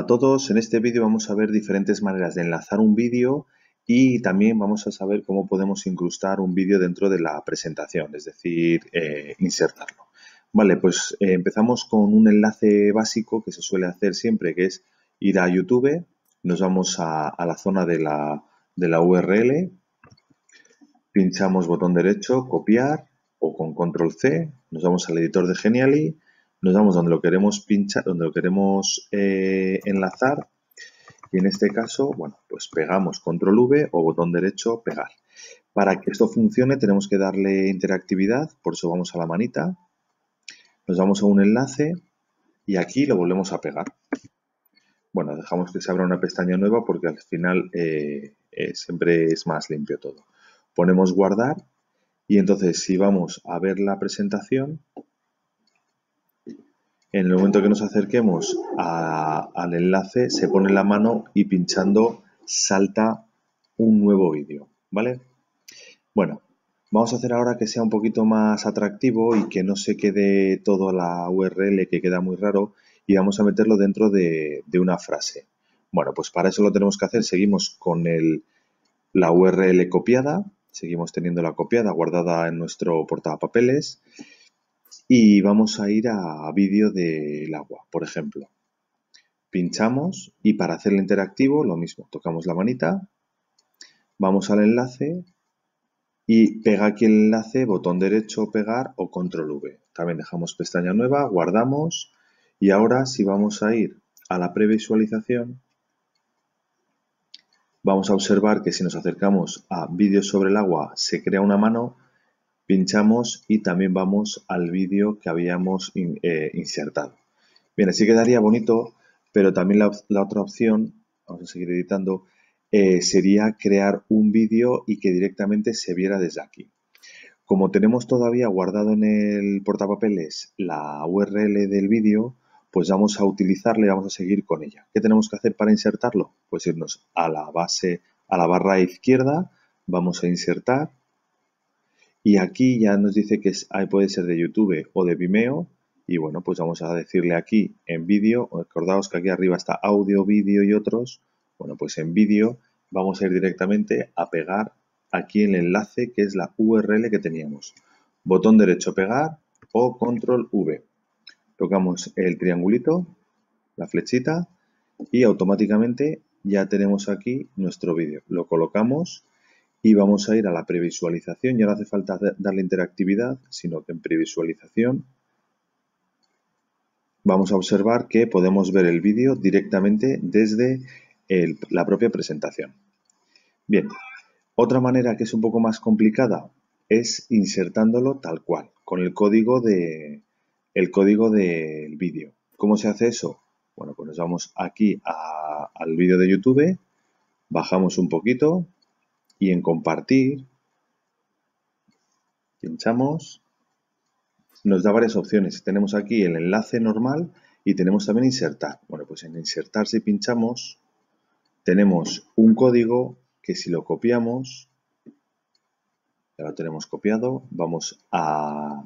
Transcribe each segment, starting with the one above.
a todos, en este vídeo vamos a ver diferentes maneras de enlazar un vídeo y también vamos a saber cómo podemos incrustar un vídeo dentro de la presentación, es decir, eh, insertarlo. Vale, pues eh, empezamos con un enlace básico que se suele hacer siempre, que es ir a YouTube, nos vamos a, la zona de la, de la URL, pinchamos botón derecho, copiar o con control C, nos vamos al editor de Geniali, nos vamos donde lo queremos pinchar, donde lo queremos eh, enlazar y en este caso, bueno, pues pegamos control V o botón derecho pegar. Para que esto funcione tenemos que darle interactividad, por eso vamos a la manita, nos vamos a un enlace y aquí lo volvemos a pegar. Bueno, dejamos que se abra una pestaña nueva porque al final eh, eh, siempre es más limpio todo. Ponemos guardar y entonces si vamos a ver la presentación, en el momento que nos acerquemos al enlace, se pone la mano y pinchando salta un nuevo vídeo, ¿vale? Bueno, vamos a hacer ahora que sea un poquito más atractivo y que no se quede toda la URL que queda muy raro y vamos a meterlo dentro de, una frase. Bueno, pues para eso lo tenemos que hacer. Seguimos con la URL copiada, seguimos teniendo la copiada, guardada en nuestro portapapeles y vamos a ir a vídeo del agua, por ejemplo. Pinchamos y para hacerle interactivo lo mismo, tocamos la manita, vamos al enlace y pega aquí el enlace, botón derecho, pegar o control V. También dejamos pestaña nueva, guardamos y ahora si vamos a ir a la previsualización, vamos a observar que si nos acercamos a vídeo sobre el agua se crea una mano pinchamos y también vamos al vídeo que habíamos eh, insertado. Bien, así quedaría bonito, pero también la, otra opción, vamos a seguir editando, eh, sería crear un vídeo y que directamente se viera desde aquí. Como tenemos todavía guardado en el portapapeles la URL del vídeo, pues vamos a utilizarla y vamos a seguir con ella. ¿Qué tenemos que hacer para insertarlo? Pues irnos a la base, a la barra izquierda, vamos a insertar y aquí ya nos dice que ah, puede ser de YouTube o de Vimeo. Y bueno, pues vamos a decirle aquí en vídeo. Recordaos que aquí arriba está audio, vídeo y otros. Bueno, pues en vídeo vamos a ir directamente a pegar aquí el enlace que es la URL que teníamos. Botón derecho pegar o control V. Tocamos el triangulito, la flechita y automáticamente ya tenemos aquí nuestro vídeo. Lo colocamos y vamos a ir a la previsualización. Ya no hace falta darle interactividad, sino que en previsualización vamos a observar que podemos ver el vídeo directamente desde la propia presentación. Bien, otra manera que es un poco más complicada es insertándolo tal cual, con el código de el código del vídeo. ¿Cómo se hace eso? Bueno, pues nos vamos aquí al vídeo de YouTube, bajamos un poquito, y en compartir, pinchamos, nos da varias opciones. Tenemos aquí el enlace normal y tenemos también insertar. Bueno, pues en insertar si pinchamos, tenemos un código que si lo copiamos, ya lo tenemos copiado, vamos a,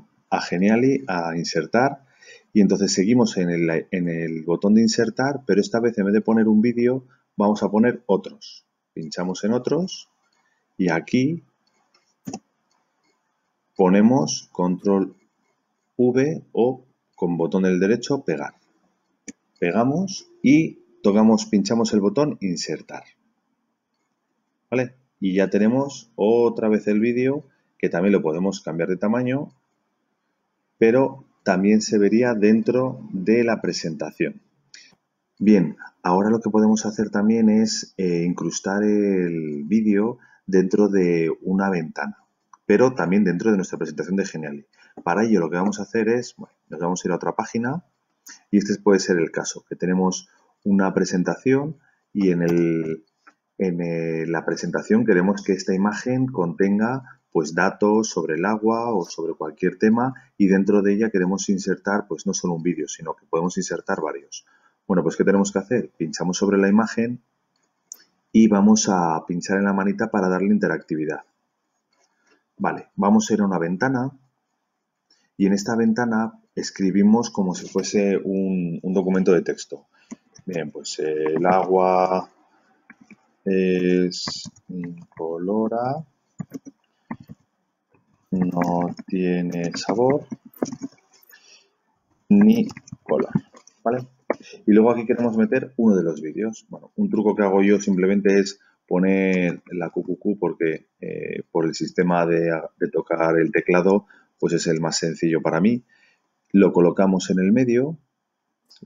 Geniali, a insertar, y entonces seguimos en el, en el botón de insertar, pero esta vez en vez de poner un vídeo, vamos a poner otros. Pinchamos en otros y aquí ponemos control V o con botón del derecho pegar. Pegamos y tocamos, pinchamos el botón insertar. ¿Vale? Y ya tenemos otra vez el vídeo que también lo podemos cambiar de tamaño, pero también se vería dentro de la presentación. Bien, ahora lo que podemos hacer también es eh, incrustar el vídeo dentro de una ventana, pero también dentro de nuestra presentación de Geniali. Para ello lo que vamos a hacer es, bueno, nos vamos a ir a otra página y este puede ser el caso, que tenemos una presentación y en, el, en eh, la presentación queremos que esta imagen contenga pues datos sobre el agua o sobre cualquier tema y dentro de ella queremos insertar pues no solo un vídeo, sino que podemos insertar varios. Bueno, pues ¿qué tenemos que hacer? Pinchamos sobre la imagen y vamos a pinchar en la manita para darle interactividad. Vale, vamos a ir a una ventana y en esta ventana escribimos como si fuese un, documento de texto. Bien, pues el agua es incolora, no tiene sabor ni color, ¿vale? Y luego aquí queremos meter uno de los vídeos. Bueno, un truco que hago yo simplemente es poner la QQQ porque eh, por el sistema de, tocar el teclado pues es el más sencillo para mí. Lo colocamos en el medio,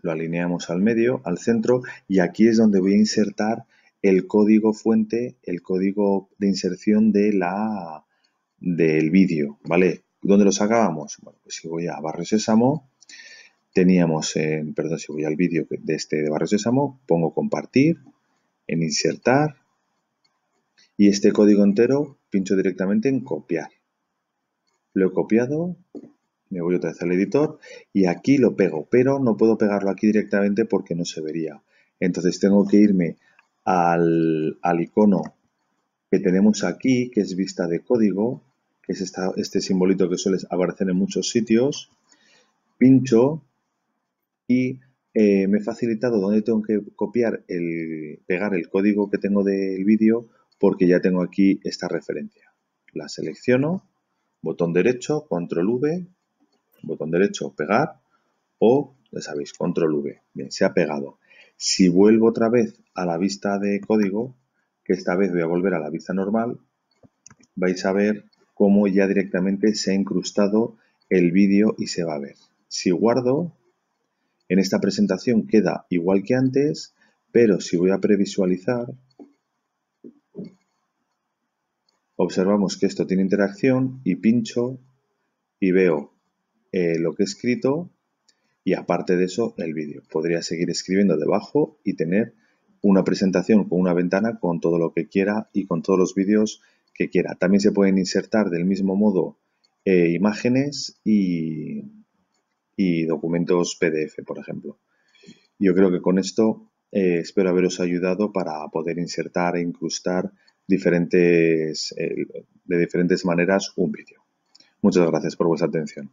lo alineamos al medio, al centro y aquí es donde voy a insertar el código fuente, el código de inserción de la del vídeo, ¿vale? ¿Dónde lo sacábamos? Bueno, pues si voy a Barrio Sésamo, teníamos, en, eh, perdón si voy al vídeo de este de Barrio Sésamo, pongo compartir, en insertar y este código entero pincho directamente en copiar. Lo he copiado, me voy otra vez al editor y aquí lo pego, pero no puedo pegarlo aquí directamente porque no se vería. Entonces tengo que irme al, icono que tenemos aquí, que es vista de código, que es este simbolito que suele aparecer en muchos sitios, pincho y eh, me he facilitado donde tengo que copiar, el, pegar el código que tengo del vídeo porque ya tengo aquí esta referencia. La selecciono, botón derecho, control V, botón derecho, pegar o, ya sabéis, control V. Bien, se ha pegado. Si vuelvo otra vez a la vista de código, que esta vez voy a volver a la vista normal, vais a ver cómo ya directamente se ha incrustado el vídeo y se va a ver. Si guardo, en esta presentación queda igual que antes, pero si voy a previsualizar, observamos que esto tiene interacción y pincho y veo eh, lo que he escrito y aparte de eso el vídeo. Podría seguir escribiendo debajo y tener una presentación con una ventana con todo lo que quiera y con todos los vídeos que quiera. También se pueden insertar del mismo modo eh, imágenes y, y documentos PDF, por ejemplo. Yo creo que con esto eh, espero haberos ayudado para poder insertar e incrustar diferentes, eh, de diferentes maneras un vídeo. Muchas gracias por vuestra atención.